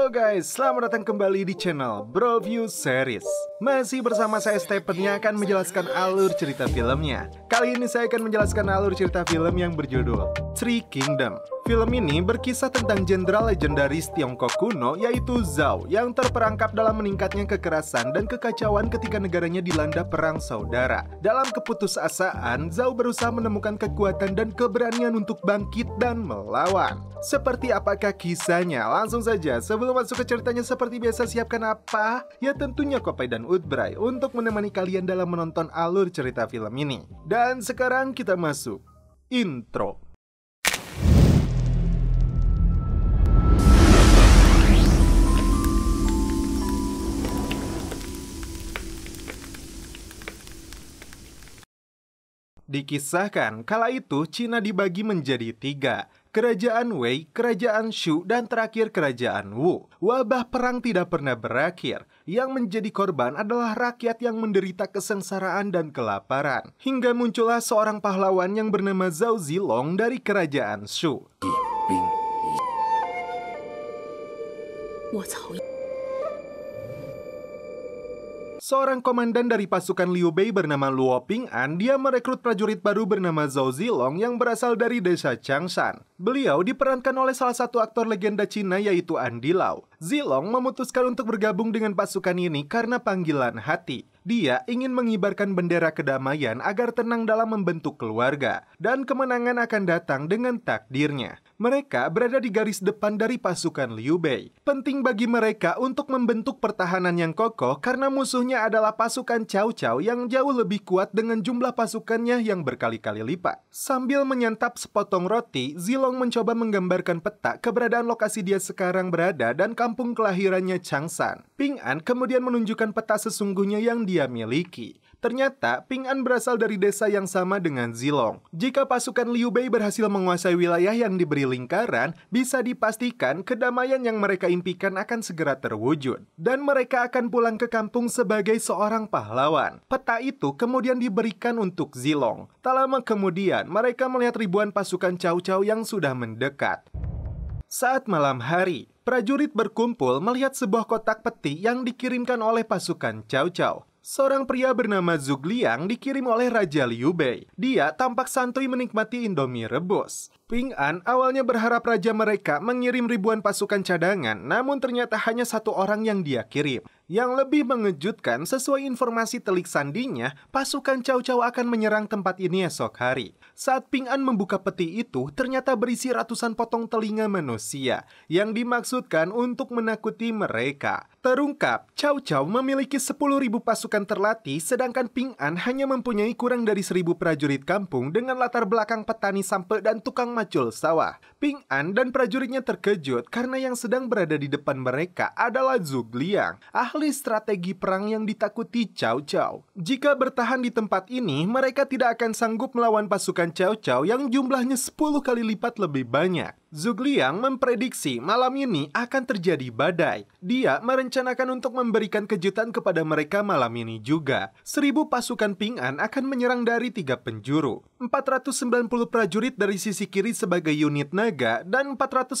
Halo guys, selamat datang kembali di channel Broview Series. Masih bersama saya Stephen yang akan menjelaskan alur cerita filmnya. Kali ini saya akan menjelaskan alur cerita film yang berjudul Three Kingdom. Film ini berkisah tentang jenderal legendaris Tiongkok kuno yaitu Zhao yang terperangkap dalam meningkatnya kekerasan dan kekacauan ketika negaranya dilanda perang saudara. Dalam keputusasaan, Zhao berusaha menemukan kekuatan dan keberanian untuk bangkit dan melawan. Seperti apakah kisahnya? Langsung saja, sebelum masuk ke ceritanya seperti biasa siapkan apa? Ya tentunya Kopai dan Udbrai untuk menemani kalian dalam menonton alur cerita film ini. Dan sekarang kita masuk. Intro Dikisahkan, kala itu Cina dibagi menjadi tiga, Kerajaan Wei, Kerajaan Shu, dan terakhir Kerajaan Wu. Wabah perang tidak pernah berakhir. Yang menjadi korban adalah rakyat yang menderita kesengsaraan dan kelaparan. Hingga muncullah seorang pahlawan yang bernama Zhao Zilong dari Kerajaan Shu. Seorang komandan dari pasukan Liu Bei bernama Luo Ping An, dia merekrut prajurit baru bernama Zhao Zilong yang berasal dari desa Changshan. Beliau diperankan oleh salah satu aktor legenda Cina yaitu Andy Lau. Zilong memutuskan untuk bergabung dengan pasukan ini karena panggilan hati. Dia ingin mengibarkan bendera kedamaian agar tenang dalam membentuk keluarga, dan kemenangan akan datang dengan takdirnya. Mereka berada di garis depan dari pasukan Liu Bei. Penting bagi mereka untuk membentuk pertahanan yang kokoh karena musuhnya adalah pasukan Cao Cao yang jauh lebih kuat dengan jumlah pasukannya yang berkali-kali lipat. Sambil menyantap sepotong roti, Zilong mencoba menggambarkan peta keberadaan lokasi dia sekarang berada dan kampung kelahirannya Changsan. Ping An kemudian menunjukkan peta sesungguhnya yang dia ia miliki. Ternyata, Ping An berasal dari desa yang sama dengan Zilong. Jika pasukan Liu Bei berhasil menguasai wilayah yang diberi lingkaran, bisa dipastikan kedamaian yang mereka impikan akan segera terwujud. Dan mereka akan pulang ke kampung sebagai seorang pahlawan. Peta itu kemudian diberikan untuk Zilong. Tak lama kemudian, mereka melihat ribuan pasukan Cao Cao yang sudah mendekat. Saat malam hari, prajurit berkumpul melihat sebuah kotak peti yang dikirimkan oleh pasukan Cao Cao. Seorang pria bernama Zugliang dikirim oleh Raja Liu Bei. Dia tampak santuy menikmati Indomie rebus. Ping An awalnya berharap raja mereka mengirim ribuan pasukan cadangan, namun ternyata hanya satu orang yang dia kirim. Yang lebih mengejutkan, sesuai informasi telik sandinya, pasukan Cao Cao akan menyerang tempat ini esok hari. Saat Ping An membuka peti itu, ternyata berisi ratusan potong telinga manusia, yang dimaksudkan untuk menakuti mereka. Terungkap, Cao Cao memiliki 10.000 pasukan terlatih, sedangkan Ping An hanya mempunyai kurang dari 1.000 prajurit kampung dengan latar belakang petani sampe dan tukang Macul Sawah. Ping An dan prajuritnya terkejut karena yang sedang berada di depan mereka adalah Zhuge Liang, ahli strategi perang yang ditakuti Cao Cao. Jika bertahan di tempat ini, mereka tidak akan sanggup melawan pasukan Cao Cao yang jumlahnya 10 kali lipat lebih banyak. Zugliang memprediksi malam ini akan terjadi badai. Dia merencanakan untuk memberikan kejutan kepada mereka malam ini juga. Seribu pasukan Ping akan menyerang dari tiga penjuru. 490 prajurit dari sisi kiri sebagai unit naga dan 490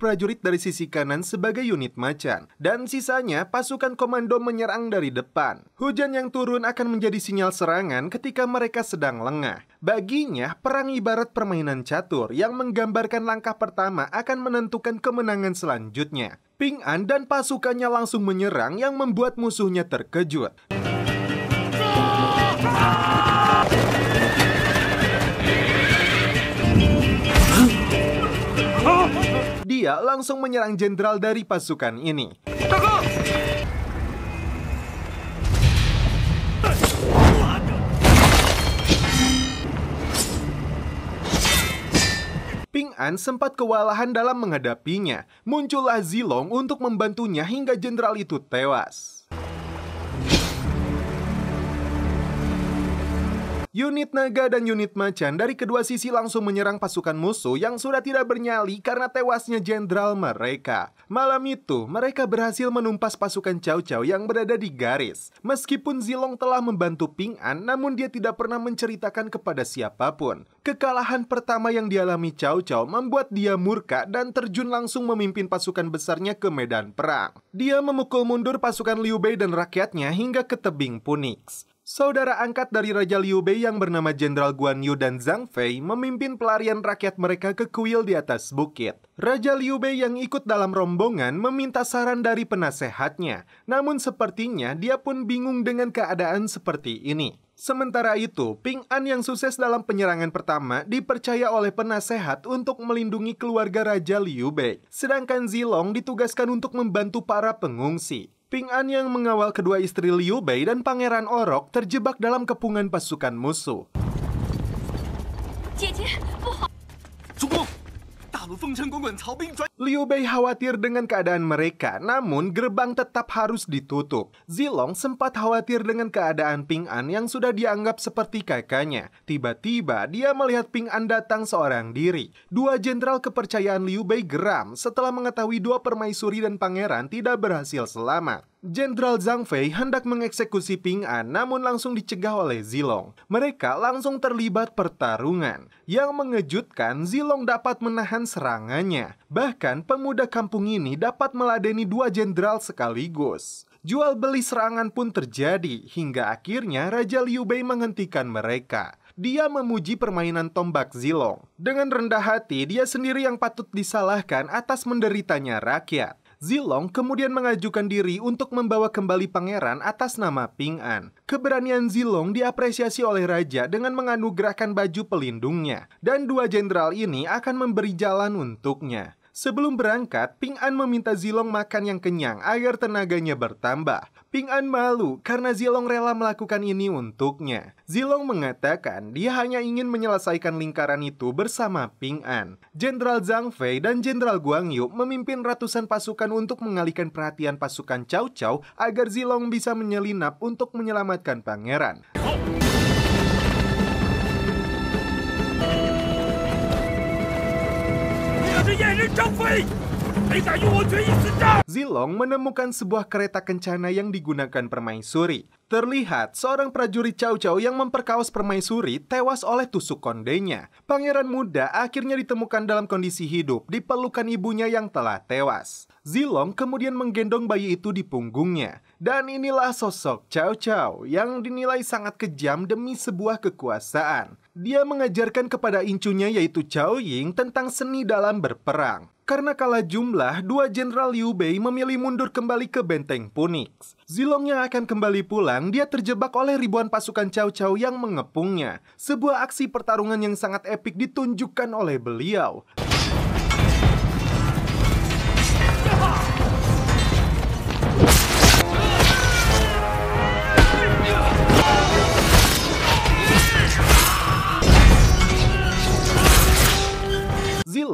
prajurit dari sisi kanan sebagai unit macan. Dan sisanya pasukan komando menyerang dari depan. Hujan yang turun akan menjadi sinyal serangan ketika mereka sedang lengah. Baginya, perang ibarat permainan catur yang menggambarkan langkah pertama akan menentukan kemenangan selanjutnya. Ping An dan pasukannya langsung menyerang yang membuat musuhnya terkejut. Dia langsung menyerang jenderal dari pasukan ini. An sempat kewalahan dalam menghadapinya. Muncullah Zilong untuk membantunya hingga jenderal itu tewas. Unit naga dan unit macan dari kedua sisi langsung menyerang pasukan musuh yang sudah tidak bernyali karena tewasnya jenderal mereka. Malam itu, mereka berhasil menumpas pasukan Cao Cao yang berada di garis. Meskipun Zilong telah membantu Ping An, namun dia tidak pernah menceritakan kepada siapapun. Kekalahan pertama yang dialami Cao Cao membuat dia murka dan terjun langsung memimpin pasukan besarnya ke medan perang. Dia memukul mundur pasukan Liu Bei dan rakyatnya hingga ke tebing Punix. Saudara angkat dari Raja Liu Bei yang bernama Jenderal Guan Yu dan Zhang Fei memimpin pelarian rakyat mereka ke kuil di atas bukit. Raja Liu Bei yang ikut dalam rombongan meminta saran dari penasehatnya, namun sepertinya dia pun bingung dengan keadaan seperti ini. Sementara itu, Ping An yang sukses dalam penyerangan pertama dipercaya oleh penasehat untuk melindungi keluarga Raja Liu Bei, sedangkan Zilong ditugaskan untuk membantu para pengungsi. Ping An yang mengawal kedua istri Liu Bei dan Pangeran Orok terjebak dalam kepungan pasukan musuh. Cukup! Liu Bei khawatir dengan keadaan mereka, namun gerbang tetap harus ditutup. Zilong sempat khawatir dengan keadaan Ping An yang sudah dianggap seperti kakaknya. Tiba-tiba dia melihat Ping An datang seorang diri. Dua jenderal kepercayaan Liu Bei geram setelah mengetahui dua permaisuri dan pangeran tidak berhasil selamat. Jenderal Zhang Fei hendak mengeksekusi Ping An namun langsung dicegah oleh Zilong. Mereka langsung terlibat pertarungan. Yang mengejutkan, Zilong dapat menahan serangannya. Bahkan pemuda kampung ini dapat meladeni dua jenderal sekaligus. Jual beli serangan pun terjadi hingga akhirnya Raja Liu Bei menghentikan mereka dia memuji permainan tombak Zilong. Dengan rendah hati, dia sendiri yang patut disalahkan atas menderitanya rakyat. Zilong kemudian mengajukan diri untuk membawa kembali pangeran atas nama Ping An. Keberanian Zilong diapresiasi oleh raja dengan menganugerahkan baju pelindungnya, dan dua jenderal ini akan memberi jalan untuknya. Sebelum berangkat, Ping An meminta Zilong makan yang kenyang agar tenaganya bertambah. Ping An malu karena Zilong rela melakukan ini untuknya. Zilong mengatakan dia hanya ingin menyelesaikan lingkaran itu bersama Ping An. Jenderal Zhang Fei dan Jenderal Guang Yu memimpin ratusan pasukan untuk mengalihkan perhatian pasukan Cao Cao agar Zilong bisa menyelinap untuk menyelamatkan pangeran. Oh. Zilong menemukan sebuah kereta kencana yang digunakan permaisuri. Terlihat seorang prajurit Cao Cao yang memperkaos permaisuri tewas oleh tusuk kondenya. Pangeran muda akhirnya ditemukan dalam kondisi hidup di pelukan ibunya yang telah tewas. Zilong kemudian menggendong bayi itu di punggungnya. Dan inilah sosok Cao Cao yang dinilai sangat kejam demi sebuah kekuasaan. Dia mengajarkan kepada incunya yaitu Cao Ying tentang seni dalam berperang. Karena kalah jumlah, dua Jenderal Liu Bei memilih mundur kembali ke benteng Punix. Zilong yang akan kembali pulang, dia terjebak oleh ribuan pasukan Cao Cao yang mengepungnya. Sebuah aksi pertarungan yang sangat epik ditunjukkan oleh beliau.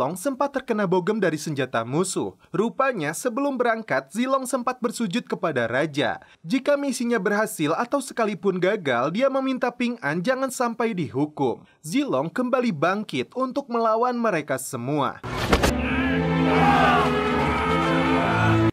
Zilong sempat terkena bogem dari senjata musuh. Rupanya sebelum berangkat, Zilong sempat bersujud kepada raja. Jika misinya berhasil atau sekalipun gagal, dia meminta Ping An jangan sampai dihukum. Zilong kembali bangkit untuk melawan mereka semua.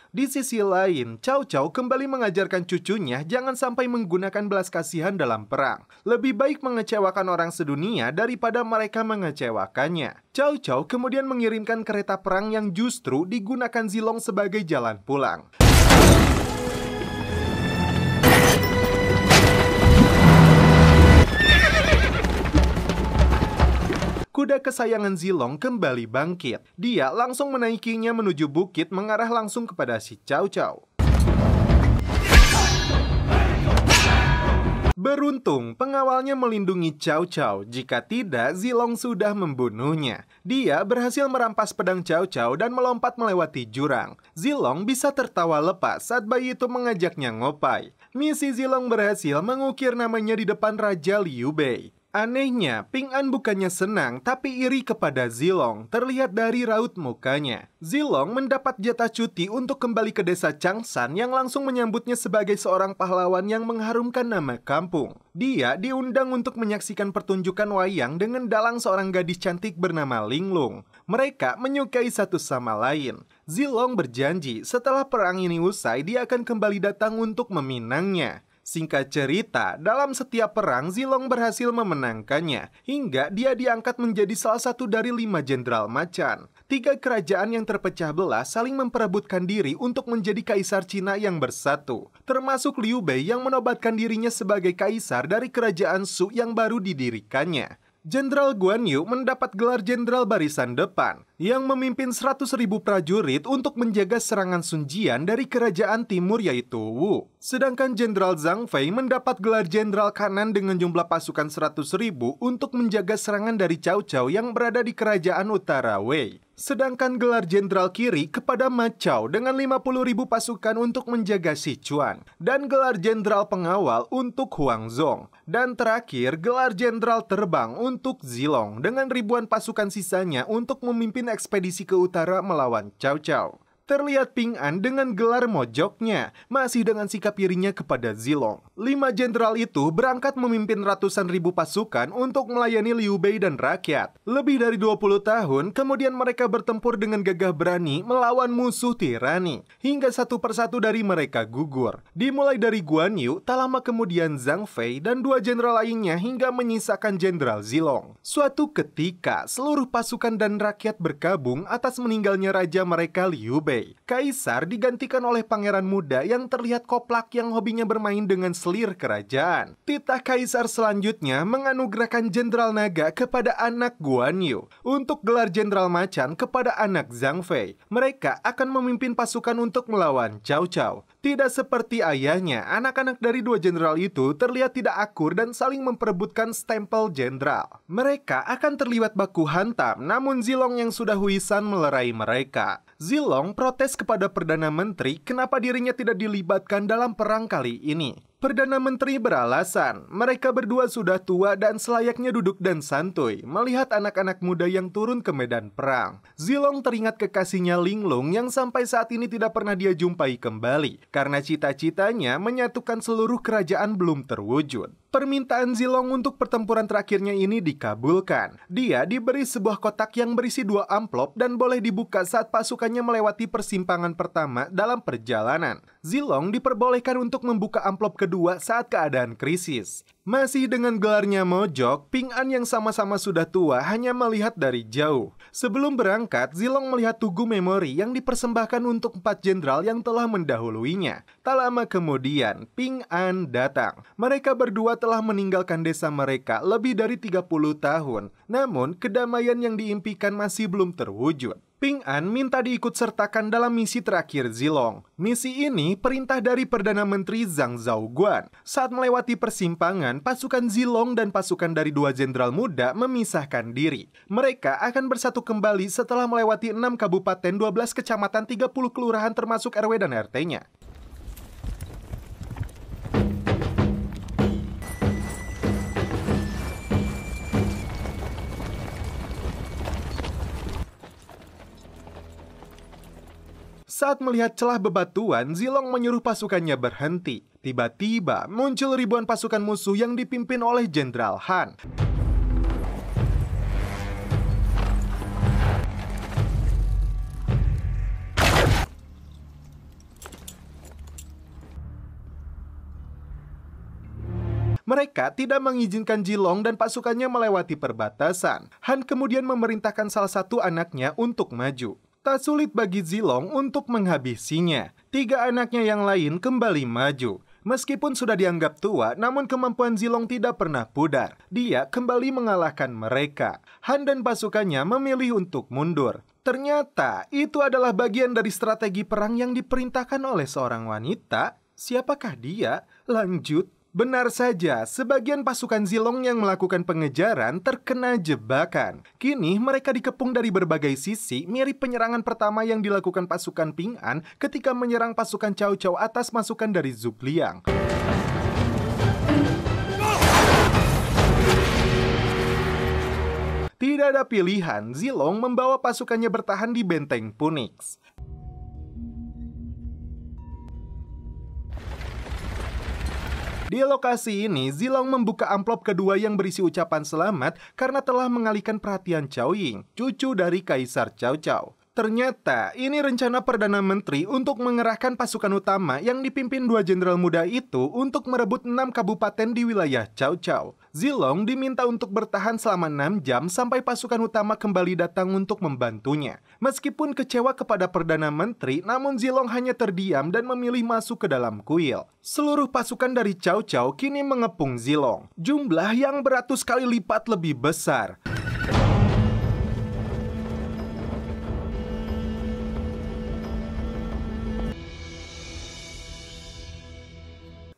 Di sisi lain, Cao Cao kembali mengajarkan cucunya jangan sampai menggunakan belas kasihan dalam perang. Lebih baik mengecewakan orang sedunia daripada mereka mengecewakannya. Cao Cao kemudian mengirimkan kereta perang yang justru digunakan Zilong sebagai jalan pulang. kuda kesayangan Zilong kembali bangkit. Dia langsung menaikinya menuju bukit mengarah langsung kepada si Cao Cao. Beruntung, pengawalnya melindungi Cao Cao. Jika tidak, Zilong sudah membunuhnya. Dia berhasil merampas pedang Cao Cao dan melompat melewati jurang. Zilong bisa tertawa lepas saat bayi itu mengajaknya ngopai. Misi Zilong berhasil mengukir namanya di depan Raja Liu Bei. Anehnya, Ping An bukannya senang tapi iri kepada Zilong terlihat dari raut mukanya. Zilong mendapat jatah cuti untuk kembali ke desa Changsan yang langsung menyambutnya sebagai seorang pahlawan yang mengharumkan nama kampung. Dia diundang untuk menyaksikan pertunjukan wayang dengan dalang seorang gadis cantik bernama Linglung. Mereka menyukai satu sama lain. Zilong berjanji setelah perang ini usai dia akan kembali datang untuk meminangnya. Singkat cerita, dalam setiap perang Zilong berhasil memenangkannya hingga dia diangkat menjadi salah satu dari lima jenderal macan. Tiga kerajaan yang terpecah belah saling memperebutkan diri untuk menjadi kaisar Cina yang bersatu, termasuk Liu Bei yang menobatkan dirinya sebagai kaisar dari kerajaan Su yang baru didirikannya. Jenderal Guan Yu mendapat gelar Jenderal Barisan Depan yang memimpin 100.000 prajurit untuk menjaga serangan Sun Jian dari kerajaan timur yaitu Wu. Sedangkan Jenderal Zhang Fei mendapat gelar Jenderal Kanan dengan jumlah pasukan 100.000 untuk menjaga serangan dari Cao Cao yang berada di kerajaan utara Wei. Sedangkan gelar Jenderal Kiri kepada Macau dengan ribu pasukan untuk menjaga Sichuan. Dan gelar Jenderal Pengawal untuk Huang Zhong Dan terakhir, gelar Jenderal Terbang untuk Zilong dengan ribuan pasukan sisanya untuk memimpin ekspedisi ke utara melawan Cao Cao terlihat Ping An dengan gelar mojoknya, masih dengan sikap irinya kepada Zilong. Lima jenderal itu berangkat memimpin ratusan ribu pasukan untuk melayani Liu Bei dan rakyat. Lebih dari 20 tahun, kemudian mereka bertempur dengan gagah berani melawan musuh tirani. Hingga satu persatu dari mereka gugur. Dimulai dari Guan Yu, tak lama kemudian Zhang Fei dan dua jenderal lainnya hingga menyisakan jenderal Zilong. Suatu ketika, seluruh pasukan dan rakyat berkabung atas meninggalnya raja mereka Liu Bei. Kaisar digantikan oleh pangeran muda yang terlihat koplak yang hobinya bermain dengan selir kerajaan. Titah Kaisar selanjutnya menganugerahkan Jenderal Naga kepada anak Guan Yu untuk gelar Jenderal Macan kepada anak Zhang Fei. Mereka akan memimpin pasukan untuk melawan Cao Cao. Tidak seperti ayahnya, anak-anak dari dua jenderal itu terlihat tidak akur dan saling memperebutkan stempel jenderal. Mereka akan terlibat baku hantam, namun Zilong yang sudah huisan melerai mereka. Zilong protes kepada Perdana Menteri kenapa dirinya tidak dilibatkan dalam perang kali ini. Perdana Menteri beralasan, mereka berdua sudah tua dan selayaknya duduk dan santuy melihat anak-anak muda yang turun ke medan perang. Zilong teringat kekasihnya Linglung yang sampai saat ini tidak pernah dia jumpai kembali karena cita-citanya menyatukan seluruh kerajaan belum terwujud. Permintaan Zilong untuk pertempuran terakhirnya ini dikabulkan. Dia diberi sebuah kotak yang berisi dua amplop dan boleh dibuka saat pasukannya melewati persimpangan pertama dalam perjalanan. Zilong diperbolehkan untuk membuka amplop kedua saat keadaan krisis. Masih dengan gelarnya Mojok, Ping An yang sama-sama sudah tua hanya melihat dari jauh. Sebelum berangkat, Zilong melihat tugu memori yang dipersembahkan untuk empat jenderal yang telah mendahuluinya. Tak lama kemudian, Ping An datang. Mereka berdua telah meninggalkan desa mereka lebih dari 30 tahun. Namun, kedamaian yang diimpikan masih belum terwujud. Ping An minta diikut sertakan dalam misi terakhir Zilong. Misi ini perintah dari Perdana Menteri Zhang Zhaoguan. Saat melewati persimpangan, pasukan Zilong dan pasukan dari dua jenderal muda memisahkan diri. Mereka akan bersatu kembali setelah melewati enam kabupaten 12 kecamatan 30 kelurahan termasuk RW dan RT-nya. Saat melihat celah bebatuan, Zilong menyuruh pasukannya berhenti. Tiba-tiba muncul ribuan pasukan musuh yang dipimpin oleh Jenderal Han. Mereka tidak mengizinkan Jilong dan pasukannya melewati perbatasan. Han kemudian memerintahkan salah satu anaknya untuk maju tak sulit bagi Zilong untuk menghabisinya. Tiga anaknya yang lain kembali maju. Meskipun sudah dianggap tua, namun kemampuan Zilong tidak pernah pudar. Dia kembali mengalahkan mereka. Han dan pasukannya memilih untuk mundur. Ternyata itu adalah bagian dari strategi perang yang diperintahkan oleh seorang wanita. Siapakah dia? Lanjut. Benar saja, sebagian pasukan Zilong yang melakukan pengejaran terkena jebakan. Kini mereka dikepung dari berbagai sisi mirip penyerangan pertama yang dilakukan pasukan Ping An ketika menyerang pasukan Cao Cao atas masukan dari Liang. Tidak ada pilihan, Zilong membawa pasukannya bertahan di benteng Punix. Di lokasi ini, Zilong membuka amplop kedua yang berisi ucapan selamat karena telah mengalihkan perhatian Cao Ying, cucu dari Kaisar Cao Cao. Ternyata, ini rencana Perdana Menteri untuk mengerahkan pasukan utama yang dipimpin dua jenderal muda itu untuk merebut enam kabupaten di wilayah Cao Cao. Zilong diminta untuk bertahan selama enam jam sampai pasukan utama kembali datang untuk membantunya. Meskipun kecewa kepada Perdana Menteri, namun Zilong hanya terdiam dan memilih masuk ke dalam kuil. Seluruh pasukan dari Cao Cao kini mengepung Zilong. Jumlah yang beratus kali lipat lebih besar.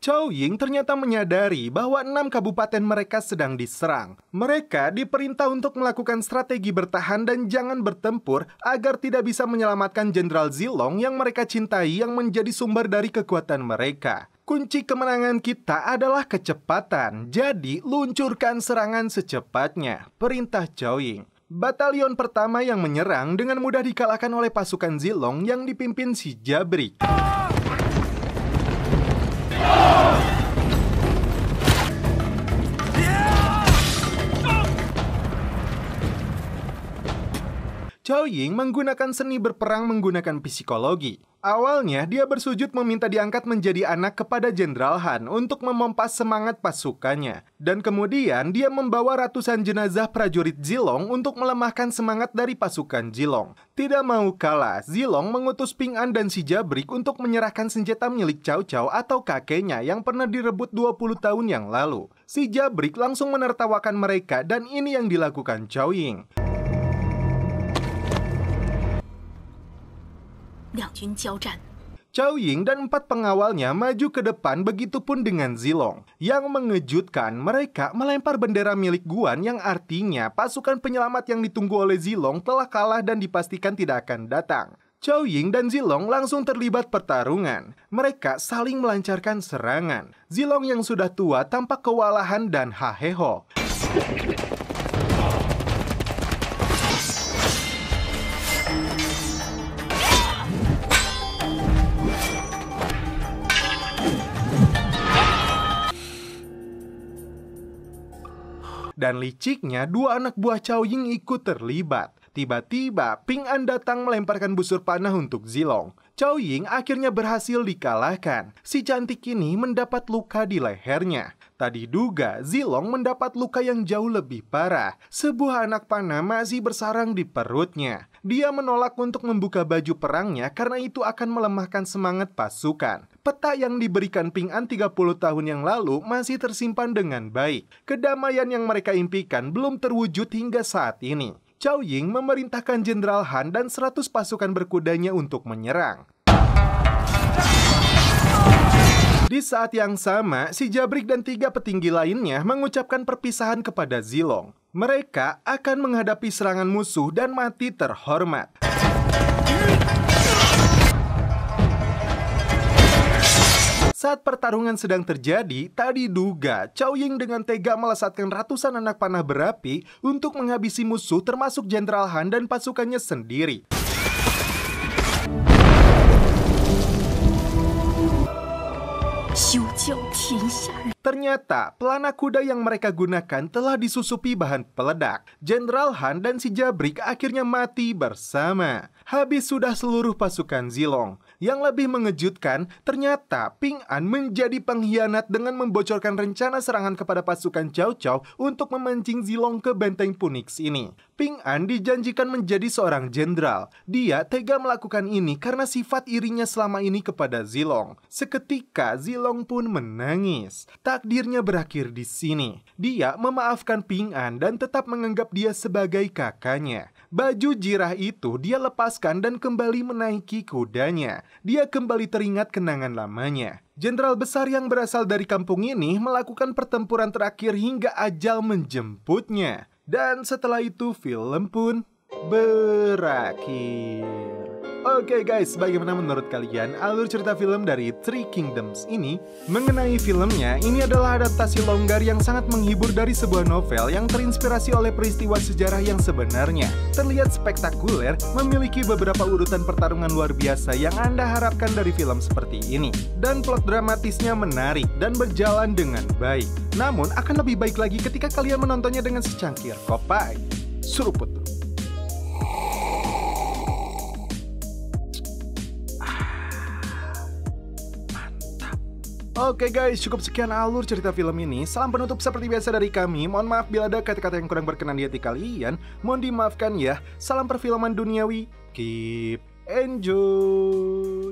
Chow Ying ternyata menyadari bahwa enam kabupaten mereka sedang diserang. Mereka diperintah untuk melakukan strategi bertahan dan jangan bertempur agar tidak bisa menyelamatkan Jenderal Zilong yang mereka cintai yang menjadi sumber dari kekuatan mereka. Kunci kemenangan kita adalah kecepatan, jadi luncurkan serangan secepatnya, perintah Chow Ying. Batalion pertama yang menyerang dengan mudah dikalahkan oleh pasukan Zilong yang dipimpin si Jabrik. Chow Ying menggunakan seni berperang menggunakan psikologi. Awalnya, dia bersujud meminta diangkat menjadi anak kepada Jenderal Han untuk memompas semangat pasukannya. Dan kemudian, dia membawa ratusan jenazah prajurit Zilong untuk melemahkan semangat dari pasukan Zilong. Tidak mau kalah, Zilong mengutus Ping An dan si Jabrik untuk menyerahkan senjata milik Cao Cao atau kakeknya yang pernah direbut 20 tahun yang lalu. Si Jabrik langsung menertawakan mereka dan ini yang dilakukan Cao Ying. Chao Ying dan empat pengawalnya maju ke depan begitu pun dengan Zilong. Yang mengejutkan, mereka melempar bendera milik Guan yang artinya pasukan penyelamat yang ditunggu oleh Zilong telah kalah dan dipastikan tidak akan datang. Cao Ying dan Zilong langsung terlibat pertarungan. Mereka saling melancarkan serangan. Zilong yang sudah tua tampak kewalahan dan haheho. dan liciknya dua anak buah Chow Ying ikut terlibat. Tiba-tiba, Ping An datang melemparkan busur panah untuk Zilong. Chow Ying akhirnya berhasil dikalahkan. Si cantik ini mendapat luka di lehernya. Tadi duga, Zilong mendapat luka yang jauh lebih parah. Sebuah anak panah masih bersarang di perutnya. Dia menolak untuk membuka baju perangnya karena itu akan melemahkan semangat pasukan. Peta yang diberikan Ping An 30 tahun yang lalu masih tersimpan dengan baik. Kedamaian yang mereka impikan belum terwujud hingga saat ini. Chow Ying memerintahkan Jenderal Han dan 100 pasukan berkudanya untuk menyerang. Di saat yang sama, si Jabrik dan tiga petinggi lainnya mengucapkan perpisahan kepada Zilong. Mereka akan menghadapi serangan musuh dan mati terhormat. Saat pertarungan sedang terjadi, tak diduga Chow Ying dengan tega melesatkan ratusan anak panah berapi untuk menghabisi musuh termasuk Jenderal Han dan pasukannya sendiri. Ternyata, pelana kuda yang mereka gunakan telah disusupi bahan peledak. Jenderal Han dan si Jabrik akhirnya mati bersama. Habis sudah seluruh pasukan Zilong. Yang lebih mengejutkan, ternyata Ping An menjadi pengkhianat dengan membocorkan rencana serangan kepada pasukan Cao Cao untuk memancing Zilong ke benteng Punix ini. Ping An dijanjikan menjadi seorang jenderal. Dia tega melakukan ini karena sifat irinya selama ini kepada Zilong. Seketika Zilong pun menangis. Takdirnya berakhir di sini. Dia memaafkan Ping An dan tetap menganggap dia sebagai kakaknya. Baju jirah itu dia lepaskan dan kembali menaiki kudanya. Dia kembali teringat kenangan lamanya. Jenderal besar yang berasal dari kampung ini melakukan pertempuran terakhir hingga ajal menjemputnya. Dan setelah itu film pun berakhir. Oke okay guys, bagaimana menurut kalian alur cerita film dari Three Kingdoms ini? Mengenai filmnya, ini adalah adaptasi longgar yang sangat menghibur dari sebuah novel yang terinspirasi oleh peristiwa sejarah yang sebenarnya. Terlihat spektakuler, memiliki beberapa urutan pertarungan luar biasa yang Anda harapkan dari film seperti ini. Dan plot dramatisnya menarik dan berjalan dengan baik. Namun, akan lebih baik lagi ketika kalian menontonnya dengan secangkir kopi. Suruput. Oke okay guys, cukup sekian alur cerita film ini. Salam penutup seperti biasa dari kami. Mohon maaf bila ada kata-kata yang kurang berkenan di hati kalian. Mohon dimaafkan ya. Salam perfilman duniawi. Keep enjoy.